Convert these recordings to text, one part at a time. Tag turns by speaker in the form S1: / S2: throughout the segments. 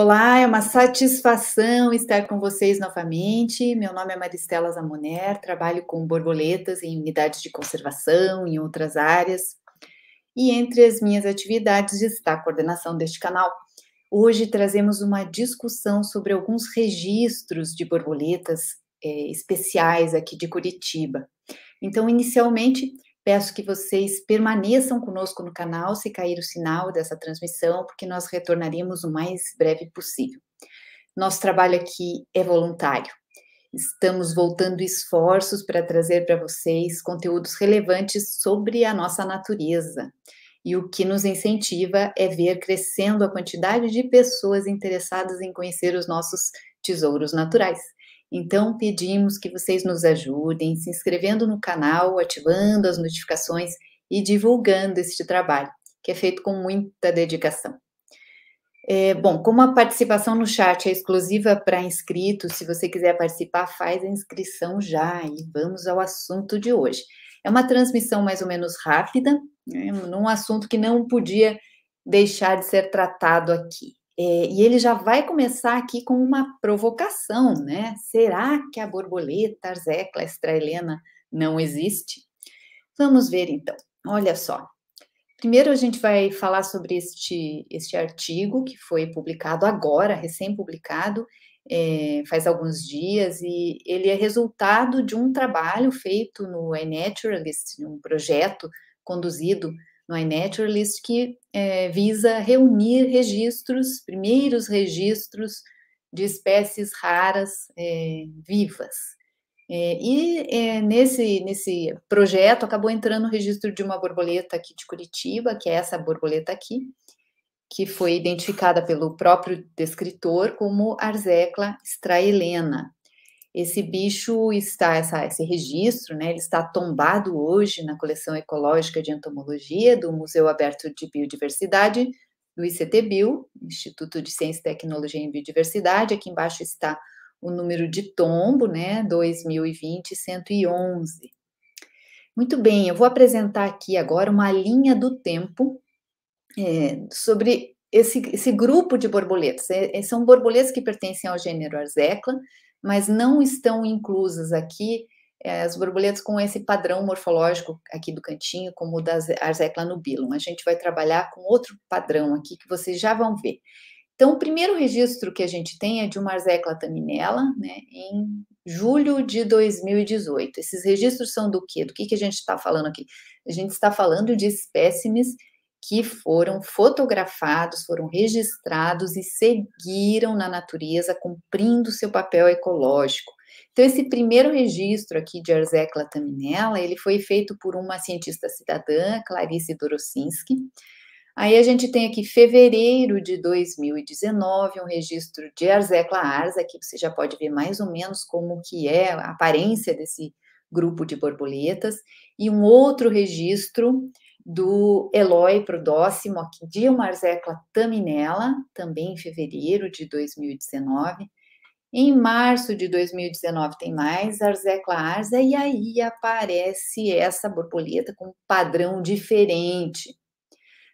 S1: Olá, é uma satisfação estar com vocês novamente. Meu nome é Maristela Zamoner, trabalho com borboletas em unidades de conservação, em outras áreas. E entre as minhas atividades está a coordenação deste canal. Hoje trazemos uma discussão sobre alguns registros de borboletas é, especiais aqui de Curitiba. Então, inicialmente, Peço que vocês permaneçam conosco no canal se cair o sinal dessa transmissão, porque nós retornaremos o mais breve possível. Nosso trabalho aqui é voluntário. Estamos voltando esforços para trazer para vocês conteúdos relevantes sobre a nossa natureza. E o que nos incentiva é ver crescendo a quantidade de pessoas interessadas em conhecer os nossos tesouros naturais. Então, pedimos que vocês nos ajudem se inscrevendo no canal, ativando as notificações e divulgando este trabalho, que é feito com muita dedicação. É, bom, como a participação no chat é exclusiva para inscritos, se você quiser participar, faz a inscrição já e vamos ao assunto de hoje. É uma transmissão mais ou menos rápida, né, num assunto que não podia deixar de ser tratado aqui. É, e ele já vai começar aqui com uma provocação, né? Será que a borboleta Arzecla estraelena não existe? Vamos ver então. Olha só. Primeiro a gente vai falar sobre este, este artigo que foi publicado agora, recém-publicado, é, faz alguns dias, e ele é resultado de um trabalho feito no iNaturalist, um projeto conduzido no iNaturalist, que é, visa reunir registros, primeiros registros de espécies raras é, vivas. É, e é, nesse, nesse projeto acabou entrando o registro de uma borboleta aqui de Curitiba, que é essa borboleta aqui, que foi identificada pelo próprio descritor como Arzecla straelena. Esse bicho está, essa, esse registro, né, ele está tombado hoje na coleção ecológica de entomologia do Museu Aberto de Biodiversidade, do ICTBio, Instituto de Ciência, Tecnologia e Biodiversidade. Aqui embaixo está o número de tombo, né, 2020-111. Muito bem, eu vou apresentar aqui agora uma linha do tempo é, sobre esse, esse, grupo de borboletas. É, é são borboletas que pertencem ao gênero Arzecla, mas não estão inclusas aqui é, as borboletas com esse padrão morfológico aqui do cantinho, como o da Arzecla nubilum. A gente vai trabalhar com outro padrão aqui que vocês já vão ver. Então, o primeiro registro que a gente tem é de uma Arzecla taminella, né, em julho de 2018. Esses registros são do quê? Do que, que a gente está falando aqui? A gente está falando de espécimes que foram fotografados, foram registrados e seguiram na natureza, cumprindo seu papel ecológico. Então, esse primeiro registro aqui de Arzecla taminella, ele foi feito por uma cientista cidadã, Clarice Dorosinski. Aí a gente tem aqui fevereiro de 2019, um registro de Arzecla arza, que você já pode ver mais ou menos como que é a aparência desse grupo de borboletas, e um outro registro do Eloy Prodócimo, de uma arzecla taminella, também em fevereiro de 2019. Em março de 2019 tem mais arzecla arza, e aí aparece essa borboleta com um padrão diferente.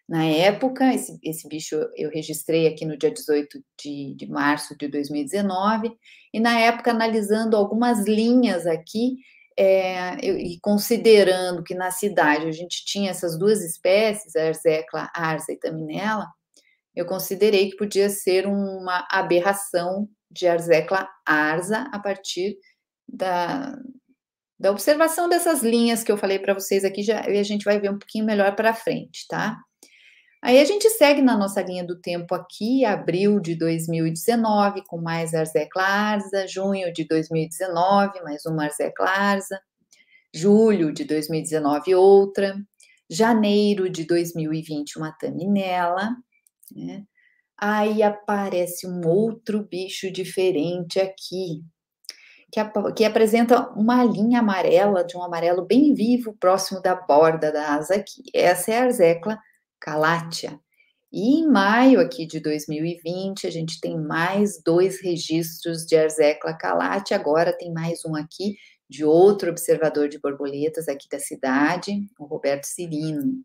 S1: Na época, esse, esse, bicho eu registrei aqui no dia 18 de, de março de 2019, e na época, analisando algumas linhas aqui, é, e considerando que na cidade a gente tinha essas duas espécies, a arzecla arza e taminella, eu considerei que podia ser uma aberração de arzecla arza a partir da, da observação dessas linhas que eu falei para vocês aqui, já, e a gente vai ver um pouquinho melhor para frente, tá? Aí a gente segue na nossa linha do tempo aqui, abril de 2019, com mais Arzé Clarza, junho de 2019, mais uma Arzé Clarza, julho de 2019, outra, janeiro de 2020, uma Taminela, né? Aí aparece um outro bicho diferente aqui, que, ap que apresenta uma linha amarela, de um amarelo bem vivo, próximo da borda da asa aqui. Essa é a Arzecla Calatia E em maio aqui de 2020, a gente tem mais dois registros de Arzecla Calatia agora tem mais um aqui de outro observador de borboletas aqui da cidade, o Roberto Cirino.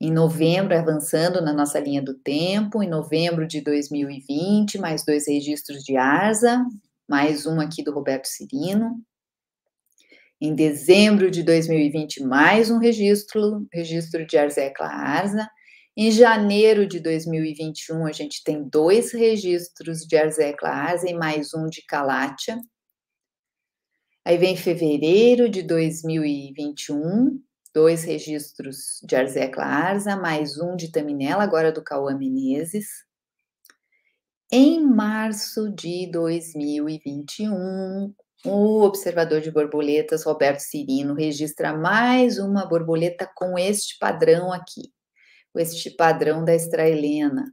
S1: Em novembro, avançando na nossa linha do tempo, em novembro de 2020, mais dois registros de Arza, mais um aqui do Roberto Cirino. Em dezembro de 2020, mais um registro, registro de Arzecla arza. Em janeiro de 2021, a gente tem dois registros de Arzecla arza e mais um de Calatia. Aí vem fevereiro de 2021, dois registros de Arzecla arza, mais um de Taminela, agora do Cauã Menezes. Em março de 2021, o observador de borboletas Roberto Cirino registra mais uma borboleta com este padrão aqui, com este padrão da estraelena.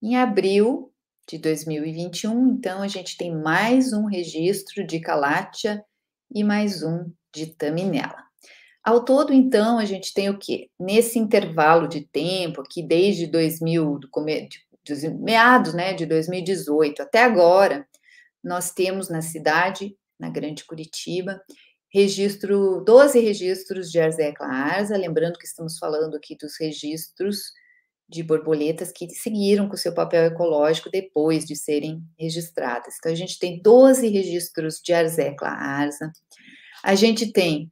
S1: Em abril de 2021, então, a gente tem mais um registro de Calatia e mais um de Taminella. Ao todo, então, a gente tem o quê? Nesse intervalo de tempo, aqui desde 2000, meados né, de 2018 até agora, nós temos na cidade, na Grande Curitiba, registro 12 registros de Arzecla arza, lembrando que estamos falando aqui dos registros de borboletas que seguiram com seu papel ecológico depois de serem registradas. Então, a gente tem 12 registros de Arzecla arza, a gente tem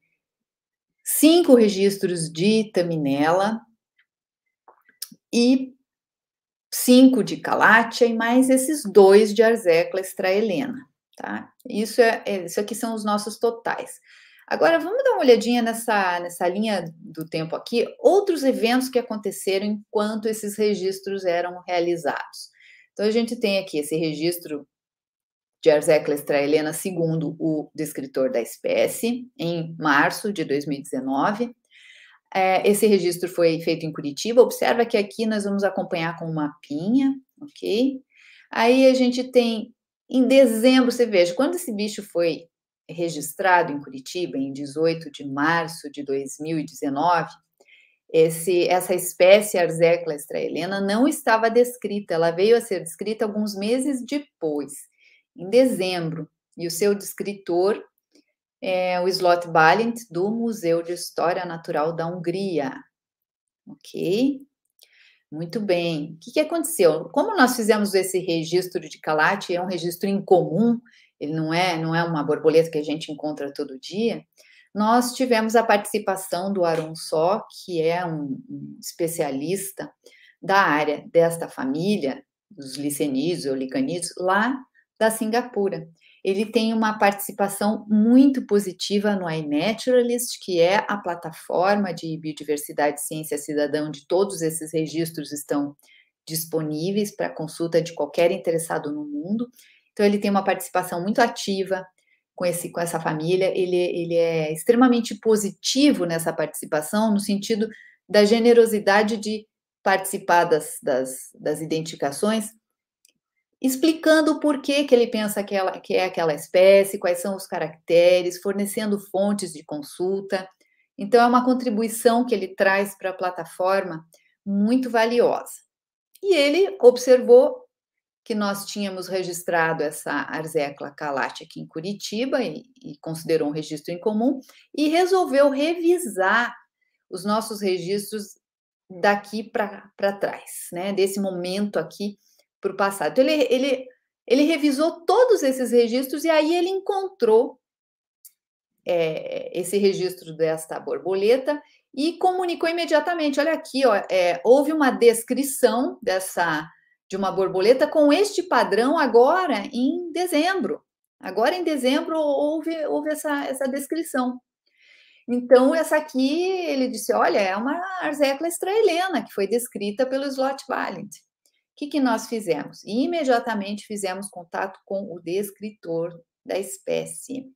S1: cinco registros de Taminela e cinco de Calátia e mais esses dois de Arzécla Helena, tá? Isso, é, é, isso aqui são os nossos totais. Agora, vamos dar uma olhadinha nessa, nessa linha do tempo aqui, outros eventos que aconteceram enquanto esses registros eram realizados. Então, a gente tem aqui esse registro de Arzécla Helena segundo o descritor da espécie, em março de 2019. É, esse registro foi feito em Curitiba. Observa que aqui nós vamos acompanhar com um mapinha, ok? Aí a gente tem em dezembro, você veja, quando esse bicho foi registrado em Curitiba, em 18 de março de 2019, esse, essa espécie Arzecla estraelena não estava descrita, ela veio a ser descrita alguns meses depois, em dezembro, e o seu descritor é o Slot Balint, do Museu de História Natural da Hungria. Ok? Muito bem. O que, que aconteceu? Como nós fizemos esse registro de calate, é um registro incomum, ele não é, não é uma borboleta que a gente encontra todo dia, nós tivemos a participação do Aron Só, que é um, um especialista da área desta família, dos licenídeos ou licanídeos, lá da Singapura ele tem uma participação muito positiva no iNaturalist, que é a plataforma de biodiversidade, ciência cidadão, de todos esses registros estão disponíveis para consulta de qualquer interessado no mundo. Então ele tem uma participação muito ativa com, esse, com essa família, ele, ele é extremamente positivo nessa participação, no sentido da generosidade de participar das, das, das identificações explicando por que, que ele pensa que, ela, que é aquela espécie, quais são os caracteres, fornecendo fontes de consulta. Então, é uma contribuição que ele traz para a plataforma muito valiosa. E ele observou que nós tínhamos registrado essa Arzecla calate aqui em Curitiba e, e considerou um registro em comum e resolveu revisar os nossos registros daqui para trás, né? Desse momento aqui para o passado. Então, ele, ele, ele revisou todos esses registros e aí ele encontrou é, esse registro desta borboleta e comunicou imediatamente. Olha aqui, ó, é, houve uma descrição dessa de uma borboleta com este padrão agora em dezembro. Agora em dezembro houve, houve essa, essa descrição. Então, essa aqui, ele disse, olha, é uma Arzecla estraelena, que foi descrita pelo Slot Valent. O que, que nós fizemos? E imediatamente fizemos contato com o descritor da espécie.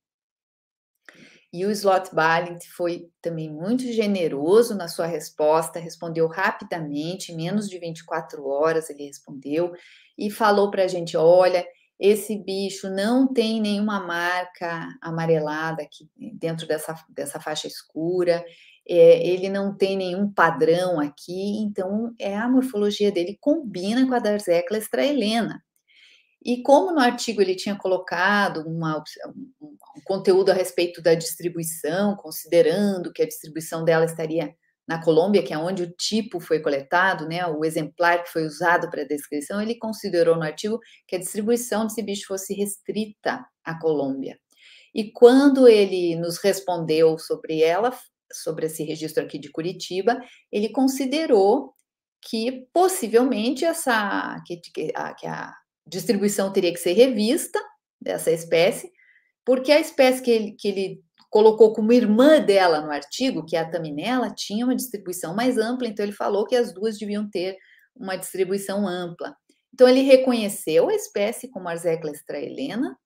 S1: E o Slot Balint foi também muito generoso na sua resposta, respondeu rapidamente, menos de 24 horas ele respondeu, e falou para a gente: olha, esse bicho não tem nenhuma marca amarelada aqui dentro dessa, dessa faixa escura, é, ele não tem nenhum padrão aqui, então é a morfologia dele combina com a Darzecla extra-helena. E como no artigo ele tinha colocado uma, um, um conteúdo a respeito da distribuição, considerando que a distribuição dela estaria na Colômbia, que é onde o tipo foi coletado, né, o exemplar que foi usado para a descrição, ele considerou no artigo que a distribuição desse bicho fosse restrita à Colômbia. E quando ele nos respondeu sobre ela, sobre esse registro aqui de Curitiba, ele considerou que possivelmente essa que, que, a, que a distribuição teria que ser revista dessa espécie, porque a espécie que ele, que ele colocou como irmã dela no artigo, que é a taminela, tinha uma distribuição mais ampla, então ele falou que as duas deviam ter uma distribuição ampla. Então ele reconheceu a espécie como Arzecla helena,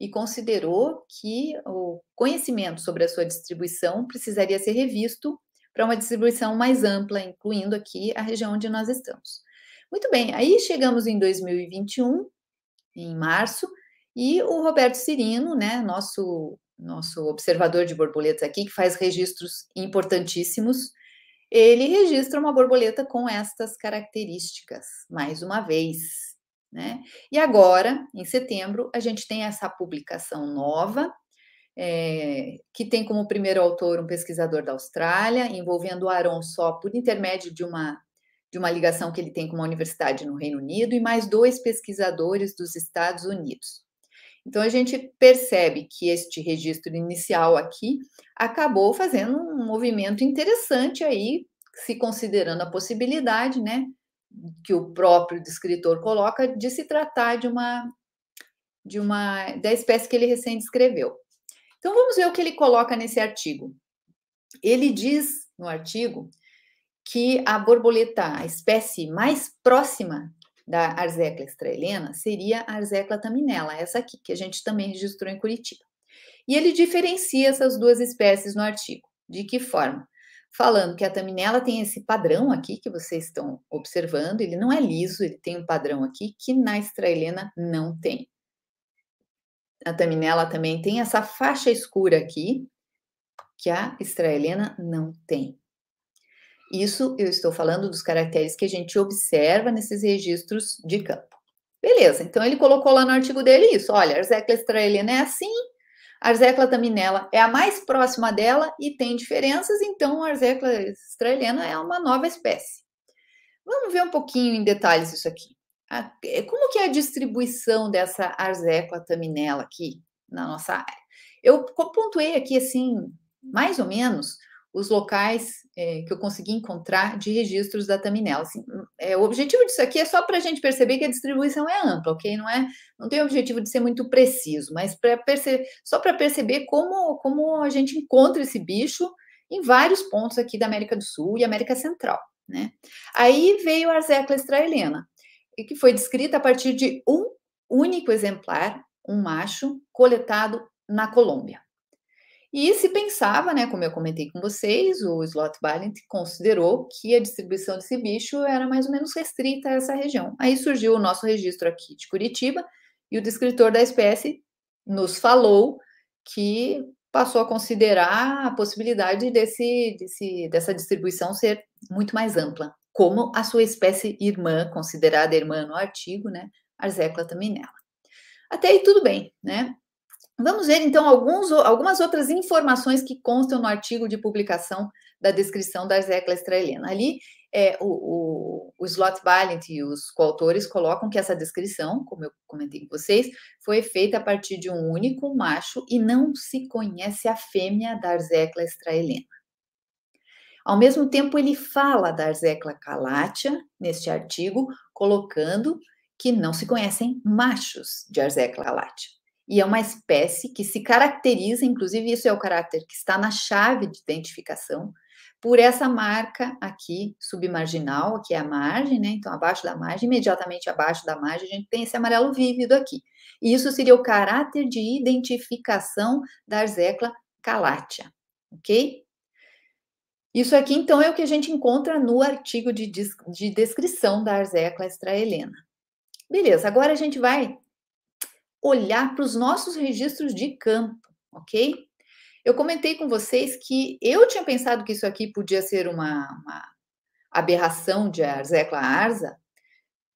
S1: e considerou que o conhecimento sobre a sua distribuição precisaria ser revisto para uma distribuição mais ampla, incluindo aqui a região onde nós estamos. Muito bem, aí chegamos em 2021, em março, e o Roberto Cirino, né, nosso nosso observador de borboletas aqui, que faz registros importantíssimos, ele registra uma borboleta com estas características, mais uma vez. Né? E agora, em setembro, a gente tem essa publicação nova, é, que tem como primeiro autor um pesquisador da Austrália, envolvendo o Aron só por intermédio de uma, de uma ligação que ele tem com uma universidade no Reino Unido e mais dois pesquisadores dos Estados Unidos. Então, a gente percebe que este registro inicial aqui acabou fazendo um movimento interessante aí, se considerando a possibilidade, né, que o próprio descritor coloca de se tratar de uma de uma da espécie que ele recém descreveu. Então vamos ver o que ele coloca nesse artigo. Ele diz no artigo que a borboleta, a espécie mais próxima da Arzecla estrelena seria a Arzecla taminella, essa aqui que a gente também registrou em Curitiba. E ele diferencia essas duas espécies no artigo. De que forma? falando que a taminela tem esse padrão aqui que vocês estão observando, ele não é liso, ele tem um padrão aqui que na estraelena não tem. A taminela também tem essa faixa escura aqui, que a estraelena não tem. Isso eu estou falando dos caracteres que a gente observa nesses registros de campo. Beleza, então ele colocou lá no artigo dele isso, olha, a Zecla estraelena é assim, a arzecla é a mais próxima dela e tem diferenças, então a arzecla australiana é uma nova espécie. Vamos ver um pouquinho em detalhes isso aqui. É, como que é a distribuição dessa arzecla taminella aqui na nossa área? Eu pontuei aqui assim, mais ou menos, os locais é, que eu consegui encontrar de registros da Taminel. Assim, hum, é, o objetivo disso aqui é só para a gente perceber que a distribuição é ampla, ok? Não é, não tem o objetivo de ser muito preciso, mas para só para perceber como, como a gente encontra esse bicho em vários pontos aqui da América do Sul e América Central. Né? Aí veio a Arzecla helena, que foi descrita a partir de um único exemplar, um macho, coletado na Colômbia. E se pensava, né, como eu comentei com vocês, o Slot Balint considerou que a distribuição desse bicho era mais ou menos restrita a essa região. Aí surgiu o nosso registro aqui de Curitiba e o descritor da espécie nos falou que passou a considerar a possibilidade desse, desse, dessa distribuição ser muito mais ampla, como a sua espécie irmã, considerada irmã no artigo, né, Arzecla nela. Até aí tudo bem, né? Vamos ver então alguns, algumas outras informações que constam no artigo de publicação da descrição da Zecla Israelena. Ali, é, o, o, o Slot e os coautores colocam que essa descrição, como eu comentei com vocês, foi feita a partir de um único macho e não se conhece a fêmea da Arzecla estraelena. Ao mesmo tempo, ele fala da Arzecla calatia neste artigo, colocando que não se conhecem machos de Arzecla calatia e é uma espécie que se caracteriza, inclusive isso é o caráter que está na chave de identificação, por essa marca aqui submarginal, que é a margem, né? Então, abaixo da margem, imediatamente abaixo da margem, a gente tem esse amarelo vívido aqui. E isso seria o caráter de identificação da arzecla calatia, ok? Isso aqui, então, é o que a gente encontra no artigo de, de descrição da arzecla extra-helena. Beleza, agora a gente vai olhar para os nossos registros de campo, ok? Eu comentei com vocês que eu tinha pensado que isso aqui podia ser uma, uma aberração de Arzecla Arza,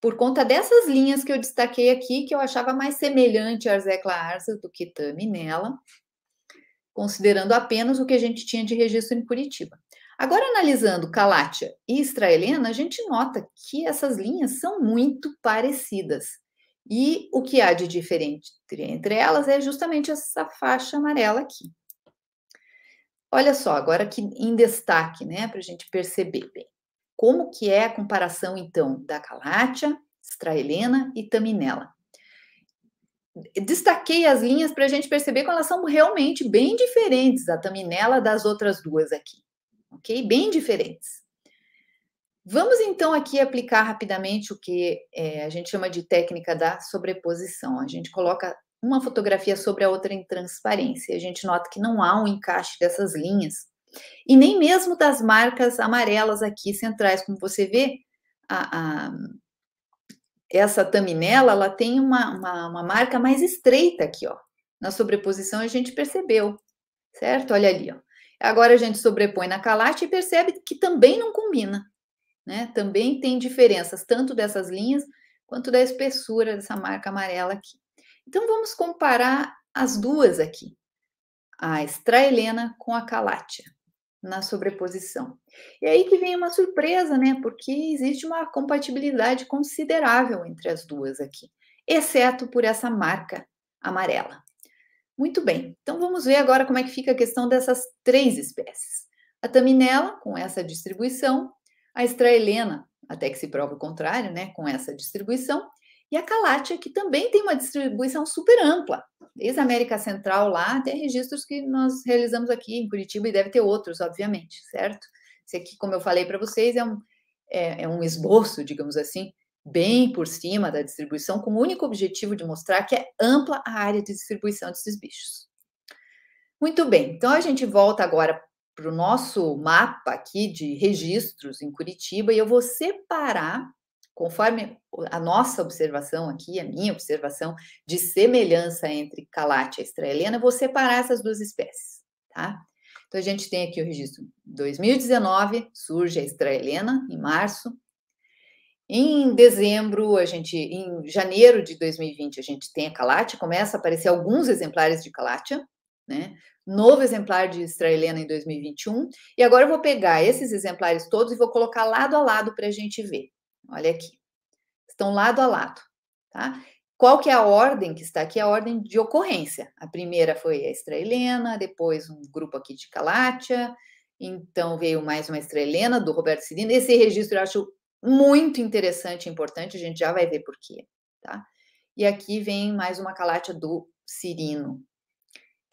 S1: por conta dessas linhas que eu destaquei aqui, que eu achava mais semelhante a Arzecla Arza do que Tami nela, considerando apenas o que a gente tinha de registro em Curitiba. Agora, analisando Calátia e Israelena, a gente nota que essas linhas são muito parecidas. E o que há de diferente entre elas é justamente essa faixa amarela aqui. Olha só, agora que em destaque, né, para a gente perceber bem. Como que é a comparação, então, da Calátia, Straelena e Taminella? Destaquei as linhas para a gente perceber que elas são realmente bem diferentes, a Taminella das outras duas aqui, ok? Bem diferentes. Vamos então aqui aplicar rapidamente o que é, a gente chama de técnica da sobreposição. A gente coloca uma fotografia sobre a outra em transparência. A gente nota que não há um encaixe dessas linhas e nem mesmo das marcas amarelas aqui centrais, como você vê, a, a, essa taminela ela tem uma, uma, uma marca mais estreita aqui, ó. Na sobreposição a gente percebeu, certo? Olha ali, ó. Agora a gente sobrepõe na calate e percebe que também não combina né? Também tem diferenças tanto dessas linhas quanto da espessura dessa marca amarela aqui. Então vamos comparar as duas aqui, a estraelena com a calátia na sobreposição. E aí que vem uma surpresa, né? Porque existe uma compatibilidade considerável entre as duas aqui, exceto por essa marca amarela. Muito bem, então vamos ver agora como é que fica a questão dessas três espécies. A taminela, com essa distribuição, a estraelena, até que se prova o contrário, né, com essa distribuição, e a calátia, que também tem uma distribuição super ampla, desde a América Central lá até registros que nós realizamos aqui em Curitiba, e deve ter outros, obviamente, certo? Esse aqui, como eu falei para vocês, é um, é, é um esboço, digamos assim, bem por cima da distribuição, com o único objetivo de mostrar que é ampla a área de distribuição desses bichos. Muito bem, então a gente volta agora para o nosso mapa aqui de registros em Curitiba e eu vou separar, conforme a nossa observação aqui, a minha observação de semelhança entre Calatia e Estraelena, vou separar essas duas espécies, tá? Então a gente tem aqui o registro 2019, surge a Estraelena em março. Em dezembro, a gente em janeiro de 2020, a gente tem a Calatia, começa a aparecer alguns exemplares de Calatia, né? Novo exemplar de Helena em 2021. E agora eu vou pegar esses exemplares todos e vou colocar lado a lado para a gente ver. Olha aqui. Estão lado a lado. Tá? Qual que é a ordem que está aqui? A ordem de ocorrência. A primeira foi a Helena, depois um grupo aqui de Calátia, então veio mais uma Helena do Roberto Cirino. Esse registro eu acho muito interessante e importante, a gente já vai ver por quê. Tá? E aqui vem mais uma Calátia do Cirino,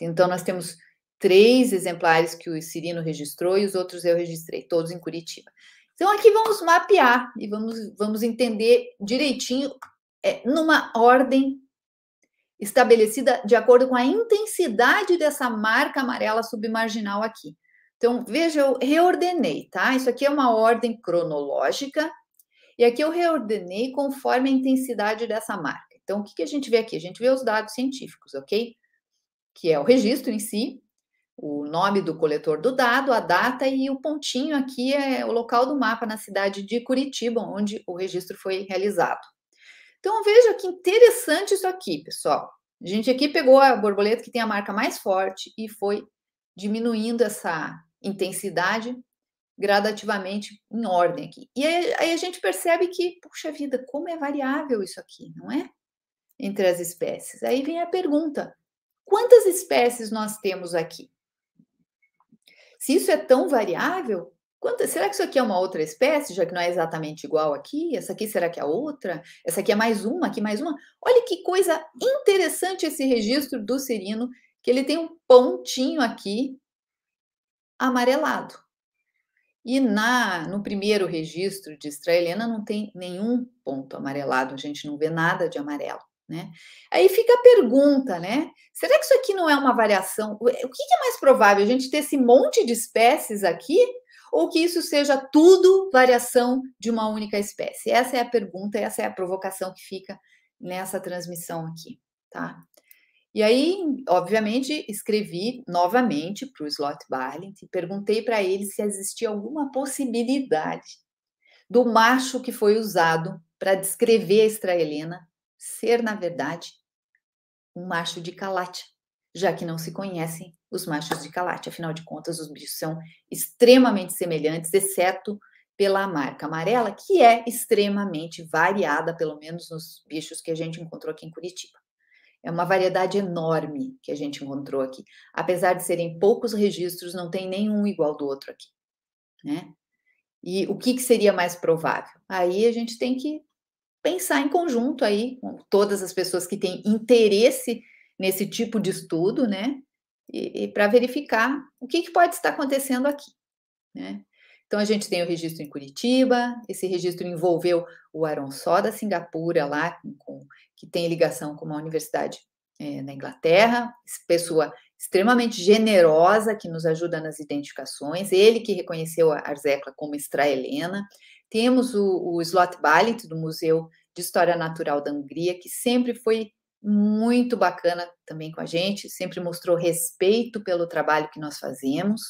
S1: então, nós temos três exemplares que o Cirino registrou e os outros eu registrei, todos em Curitiba. Então, aqui vamos mapear e vamos, vamos entender direitinho, é, numa ordem estabelecida de acordo com a intensidade dessa marca amarela submarginal aqui. Então, veja, eu reordenei, tá? Isso aqui é uma ordem cronológica, e aqui eu reordenei conforme a intensidade dessa marca. Então, o que, que a gente vê aqui? A gente vê os dados científicos, ok? que é o registro em si, o nome do coletor do dado, a data e o pontinho aqui é o local do mapa na cidade de Curitiba, onde o registro foi realizado. Então veja que interessante isso aqui, pessoal. A gente aqui pegou a borboleta que tem a marca mais forte e foi diminuindo essa intensidade gradativamente em ordem aqui. E aí, aí a gente percebe que, puxa vida, como é variável isso aqui, não é? Entre as espécies. Aí vem a pergunta: Quantas espécies nós temos aqui? Se isso é tão variável, quantas, será que isso aqui é uma outra espécie, já que não é exatamente igual aqui? Essa aqui será que é outra? Essa aqui é mais uma, aqui mais uma? Olha que coisa interessante esse registro do serino, que ele tem um pontinho aqui amarelado. E na no primeiro registro de Estrela Helena não tem nenhum ponto amarelado, a gente não vê nada de amarelo. Né? Aí fica a pergunta, né? Será que isso aqui não é uma variação? O que é mais provável, a gente ter esse monte de espécies aqui ou que isso seja tudo variação de uma única espécie? Essa é a pergunta, essa é a provocação que fica nessa transmissão aqui, tá? E aí, obviamente, escrevi novamente para o Slot Barlint e perguntei para ele se existia alguma possibilidade do macho que foi usado para descrever a Estraelena ser, na verdade, um macho de calate, já que não se conhecem os machos de calate. Afinal de contas, os bichos são extremamente semelhantes, exceto pela marca amarela, que é extremamente variada, pelo menos nos bichos que a gente encontrou aqui em Curitiba. É uma variedade enorme que a gente encontrou aqui. Apesar de serem poucos registros, não tem nenhum igual do outro aqui, né? E o que, que seria mais provável? Aí a gente tem que pensar em conjunto aí com todas as pessoas que têm interesse nesse tipo de estudo, né? E, e para verificar o que, que, pode estar acontecendo aqui, né? Então a gente tem o registro em Curitiba, esse registro envolveu o Só da Singapura lá, com, que tem ligação com uma universidade é, na Inglaterra, pessoa extremamente generosa que nos ajuda nas identificações, ele que reconheceu a Arzecla como israelena, temos o, o Slot Balint, do Museu de História Natural da Hungria, que sempre foi muito bacana também com a gente, sempre mostrou respeito pelo trabalho que nós fazemos,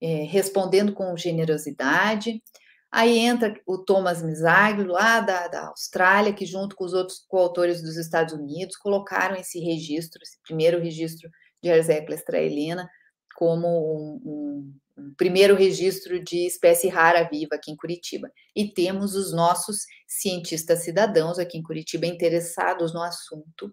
S1: é, respondendo com generosidade. Aí entra o Thomas Misagli, lá da, da Austrália, que junto com os outros coautores dos Estados Unidos colocaram esse registro, esse primeiro registro de Erzéclia Estraelena, como um, um, um primeiro registro de espécie rara viva aqui em Curitiba. E temos os nossos cientistas cidadãos aqui em Curitiba interessados no assunto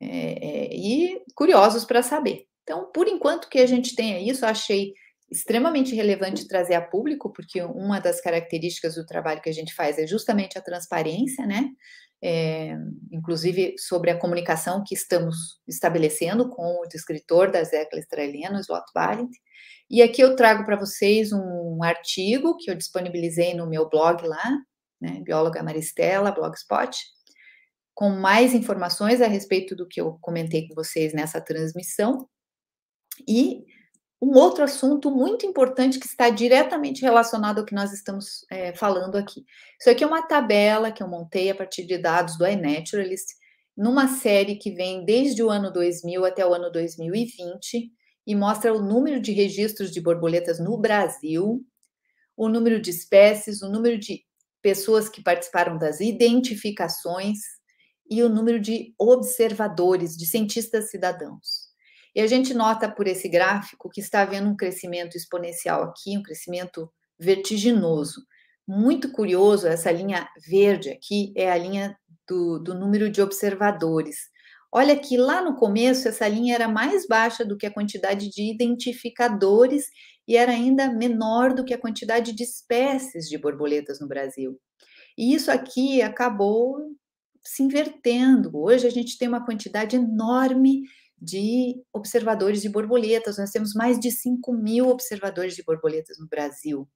S1: é, é, e curiosos para saber. Então, por enquanto que a gente tenha isso, achei extremamente relevante trazer a público, porque uma das características do trabalho que a gente faz é justamente a transparência, né? É, inclusive sobre a comunicação que estamos estabelecendo com o escritor da Zecla Israelina, Slot Balint. E aqui eu trago para vocês um artigo que eu disponibilizei no meu blog lá, né, bióloga Maristela, blogspot, com mais informações a respeito do que eu comentei com vocês nessa transmissão. E um outro assunto muito importante que está diretamente relacionado ao que nós estamos é, falando aqui. Isso aqui é uma tabela que eu montei a partir de dados do iNaturalist, numa série que vem desde o ano 2000 até o ano 2020 e mostra o número de registros de borboletas no Brasil, o número de espécies, o número de pessoas que participaram das identificações e o número de observadores, de cientistas cidadãos. E a gente nota por esse gráfico que está havendo um crescimento exponencial aqui, um crescimento vertiginoso. Muito curioso, essa linha verde aqui é a linha do, do número de observadores. Olha que lá no começo essa linha era mais baixa do que a quantidade de identificadores e era ainda menor do que a quantidade de espécies de borboletas no Brasil. E isso aqui acabou se invertendo. Hoje a gente tem uma quantidade enorme de observadores de borboletas. Nós temos mais de 5 mil observadores de borboletas no Brasil.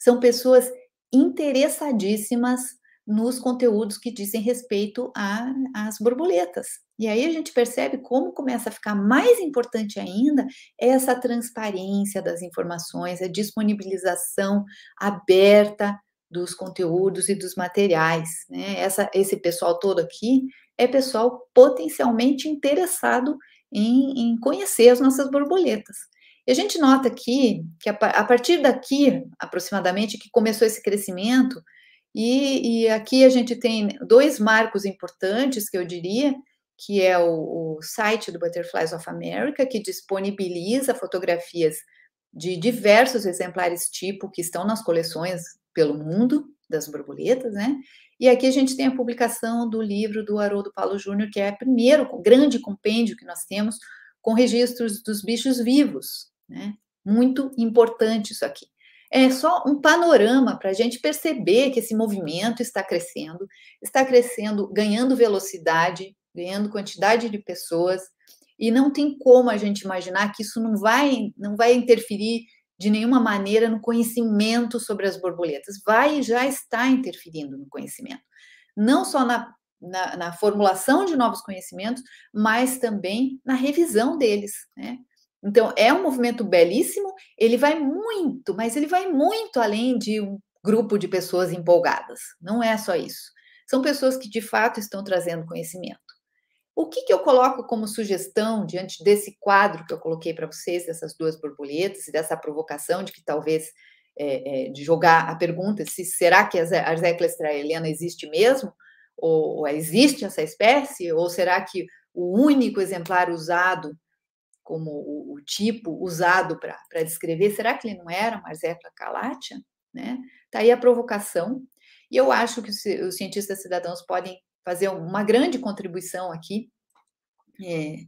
S1: São pessoas interessadíssimas nos conteúdos que dizem respeito às borboletas. E aí a gente percebe como começa a ficar mais importante ainda essa transparência das informações, a disponibilização aberta dos conteúdos e dos materiais. Né? Essa, esse pessoal todo aqui é pessoal potencialmente interessado em, em conhecer as nossas borboletas. E a gente nota aqui que a, a partir daqui, aproximadamente, que começou esse crescimento, e, e, aqui a gente tem dois marcos importantes que eu diria, que é o, o site do Butterflies of America, que disponibiliza fotografias de diversos exemplares tipo que estão nas coleções pelo mundo das borboletas, né? E aqui a gente tem a publicação do livro do Haroldo Paulo Júnior, que é o primeiro grande compêndio que nós temos com registros dos bichos vivos. Né? Muito importante isso aqui. É só um panorama para a gente perceber que esse movimento está crescendo, está crescendo, ganhando velocidade, ganhando quantidade de pessoas, e não tem como a gente imaginar que isso não vai, não vai interferir de nenhuma maneira no conhecimento sobre as borboletas. Vai e já está interferindo no conhecimento, não só na, na, na formulação de novos conhecimentos, mas também na revisão deles. Né? Então, é um movimento belíssimo, ele vai muito, mas ele vai muito além de um grupo de pessoas empolgadas. Não é só isso. São pessoas que de fato estão trazendo conhecimento. O que, que eu coloco como sugestão diante desse quadro que eu coloquei para vocês, dessas duas borboletas e dessa provocação de que talvez é, é, de jogar a pergunta se será que a Arzécula israeliana existe mesmo? Ou, ou é, existe essa espécie? Ou será que o único exemplar usado como o, o tipo usado para descrever, será que ele não era uma Arzécula calatia? Né? Tá aí a provocação. E eu acho que os cientistas cidadãos podem fazer uma grande contribuição aqui, é,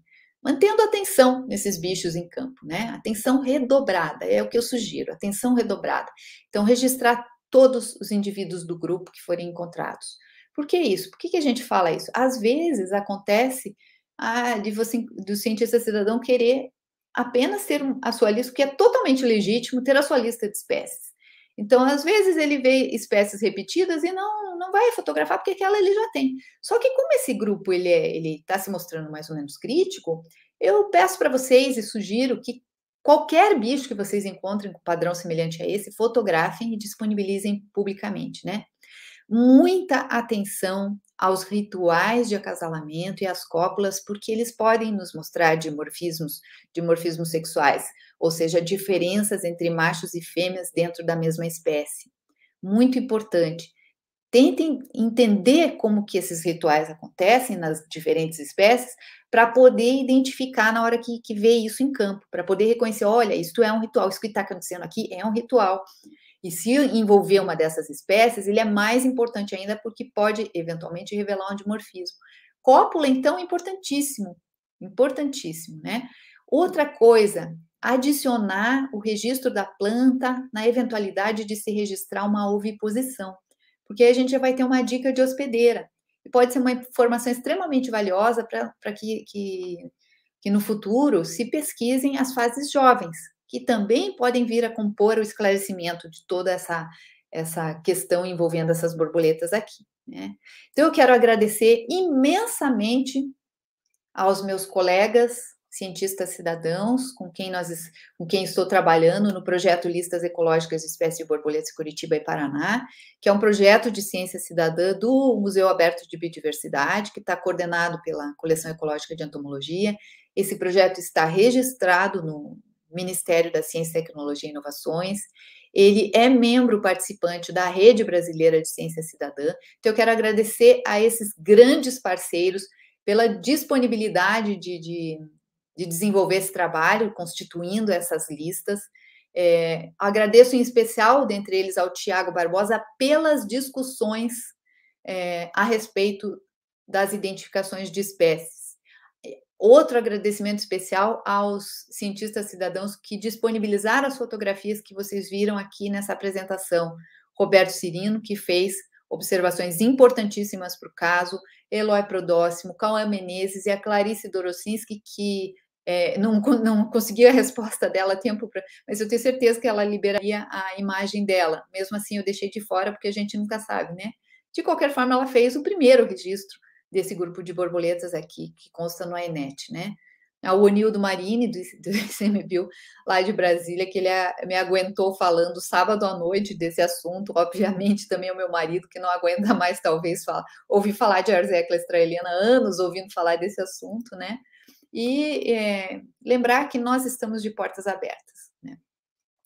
S1: mantendo atenção nesses bichos em campo, né? Atenção redobrada, é o que eu sugiro, atenção redobrada. Então, registrar todos os indivíduos do grupo que forem encontrados. Por que isso? Por que, que a gente fala isso? Às vezes acontece ah, de você, do cientista cidadão querer apenas ter a sua lista, que é totalmente legítimo ter a sua lista de espécies. Então, às vezes, ele vê espécies repetidas e não, não vai fotografar, porque aquela ele já tem. Só que como esse grupo ele é, está se mostrando mais ou menos crítico, eu peço para vocês e sugiro que qualquer bicho que vocês encontrem com padrão semelhante a esse, fotografem e disponibilizem publicamente, né? Muita atenção aos rituais de acasalamento e às cópulas, porque eles podem nos mostrar dimorfismos, dimorfismos sexuais ou seja, diferenças entre machos e fêmeas dentro da mesma espécie. Muito importante. Tentem entender como que esses rituais acontecem nas diferentes espécies para poder identificar na hora que, que vê isso em campo, para poder reconhecer, olha, isto é um ritual, isso que está acontecendo aqui é um ritual. E se envolver uma dessas espécies, ele é mais importante ainda porque pode eventualmente revelar um dimorfismo. Cópula, então, é importantíssimo, importantíssimo, né? Outra coisa adicionar o registro da planta na eventualidade de se registrar uma oviposição, porque aí a gente já vai ter uma dica de hospedeira. E pode ser uma informação extremamente valiosa para que, que, que no futuro se pesquisem as fases jovens, que também podem vir a compor o esclarecimento de toda essa, essa questão envolvendo essas borboletas aqui. Né? Então, eu quero agradecer imensamente aos meus colegas cientistas cidadãos, com quem nós com quem estou trabalhando no projeto Listas Ecológicas de Espécies de Borboletas Curitiba e Paraná, que é um projeto de ciência cidadã do Museu Aberto de Biodiversidade, que está coordenado pela Coleção Ecológica de Entomologia. Esse projeto está registrado no Ministério da Ciência, Tecnologia e Inovações. Ele é membro participante da Rede Brasileira de Ciência Cidadã. Então, eu quero agradecer a esses grandes parceiros pela disponibilidade de, de de desenvolver esse trabalho, constituindo essas listas. É, agradeço em especial, dentre eles, ao Tiago Barbosa pelas discussões é, a respeito das identificações de espécies. Outro agradecimento especial aos cientistas cidadãos que disponibilizaram as fotografias que vocês viram aqui nessa apresentação. Roberto Cirino, que fez observações importantíssimas para o caso, Eloy Prodóximo, Cauã Menezes e a Clarice Dorosinski, que é, não, não consegui a resposta dela a tempo, pra, mas eu tenho certeza que ela liberaria a imagem dela. Mesmo assim, eu deixei de fora, porque a gente nunca sabe, né? De qualquer forma, ela fez o primeiro registro desse grupo de borboletas aqui, que consta no AENET, né? Ao Onildo Marini, do, ICMBio, lá de Brasília, que ele a, me aguentou falando sábado à noite desse assunto, obviamente também é o meu marido, que não aguenta mais, talvez, fala, ouvir falar de Arzécla Israelina, anos ouvindo falar desse assunto, né? e é, lembrar que nós estamos de portas abertas. Né?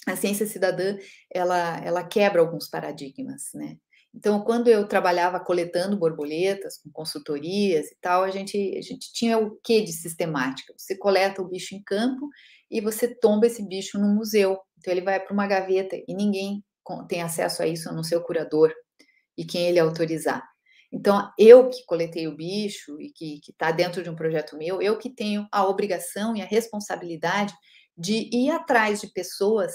S1: A ciência cidadã ela, ela quebra alguns paradigmas, né? Então, quando eu trabalhava coletando borboletas, com consultorias e tal, a gente, a gente tinha o que de sistemática? Você coleta o bicho em campo e você tomba esse bicho no museu. Então, ele vai para uma gaveta e ninguém tem acesso a isso a não ser o curador e quem ele autorizar. Então, eu que coletei o bicho e que está dentro de um projeto meu, eu que tenho a obrigação e a responsabilidade de ir atrás de pessoas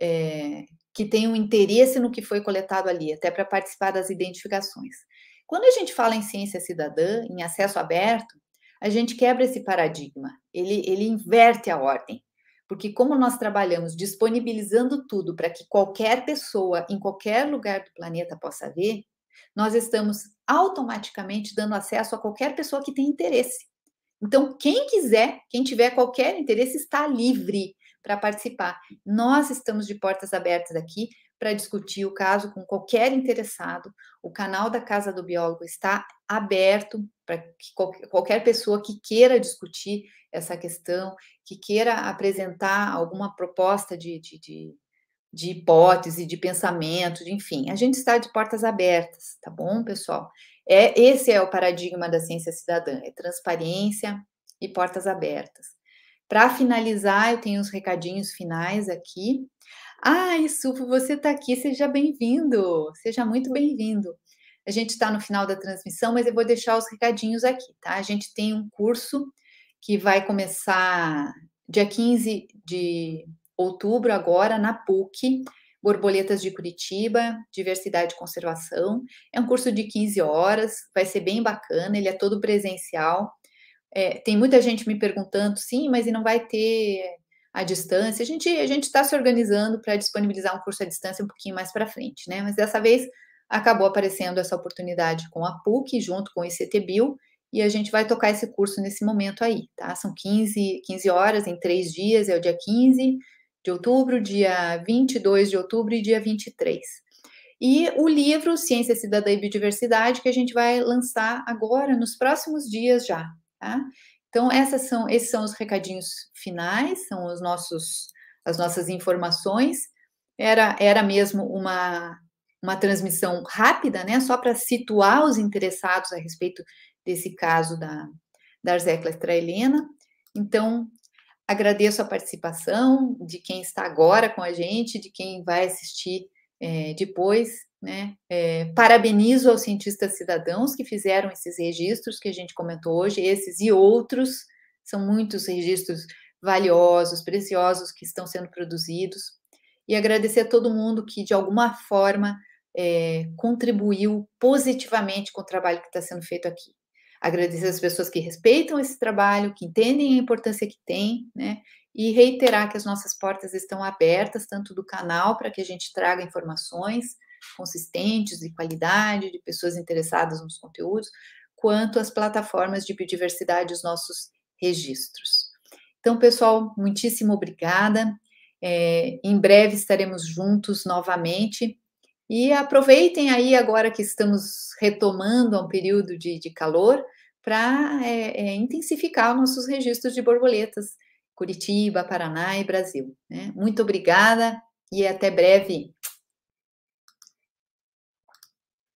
S1: é, que tenham interesse no que foi coletado ali, até para participar das identificações. Quando a gente fala em ciência cidadã, em acesso aberto, a gente quebra esse paradigma, ele, ele inverte a ordem. Porque, como nós trabalhamos disponibilizando tudo para que qualquer pessoa, em qualquer lugar do planeta, possa ver, nós estamos automaticamente dando acesso a qualquer pessoa que tem interesse. Então, quem quiser, quem tiver qualquer interesse, está livre para participar. Nós estamos de portas abertas aqui para discutir o caso com qualquer interessado. O canal da Casa do Biólogo está aberto para qualquer pessoa que queira discutir essa questão, que queira apresentar alguma proposta de, de, de, de hipótese, de pensamento, de, enfim, a gente está de portas abertas, tá bom, pessoal? É esse é o paradigma da ciência cidadã, é transparência e portas abertas. Para finalizar, eu tenho uns recadinhos finais aqui. Ah, Sufo, você está aqui, seja bem-vindo, seja muito bem-vindo. A gente está no final da transmissão, mas eu vou deixar os recadinhos aqui, tá? A gente tem um curso que vai começar dia 15 de outubro agora na PUC, Borboletas de Curitiba, Diversidade e Conservação. É um curso de 15 horas, vai ser bem bacana, ele é todo presencial. É, tem muita gente me perguntando, sim, mas e não vai ter a distância? A gente a está se organizando para disponibilizar um curso à distância um pouquinho mais para frente, né? Mas dessa vez acabou aparecendo essa oportunidade com a PUC, junto com o ICTBio, e a gente vai tocar esse curso nesse momento aí, tá? São 15, 15 horas em três dias, é o dia 15, de outubro, dia 22 de outubro e dia 23. E o livro Ciência, Cidadã e Biodiversidade, que a gente vai lançar agora, nos próximos dias já. Tá? Então, essas são, esses são os recadinhos finais, são os nossos, as nossas informações. Era, era mesmo uma, uma transmissão rápida, né? Só para situar os interessados a respeito desse caso da, da Arzéclia Helena. Então, Agradeço a participação de quem está agora com a gente, de quem vai assistir é, depois. Né? É, parabenizo aos cientistas cidadãos que fizeram esses registros que a gente comentou hoje, esses e outros. São muitos registros valiosos, preciosos que estão sendo produzidos. E agradecer a todo mundo que, de alguma forma, é, contribuiu positivamente com o trabalho que está sendo feito aqui agradecer as pessoas que respeitam esse trabalho, que entendem a importância que tem, né? E reiterar que as nossas portas estão abertas, tanto do canal, para que a gente traga informações consistentes, de qualidade, de pessoas interessadas nos conteúdos, quanto as plataformas de biodiversidade, os nossos registros. Então, pessoal, muitíssimo obrigada. É, em breve estaremos juntos novamente e aproveitem aí agora que estamos retomando um período de, de calor para é, é, intensificar nossos registros de borboletas, Curitiba, Paraná e Brasil. Né? Muito obrigada e até breve.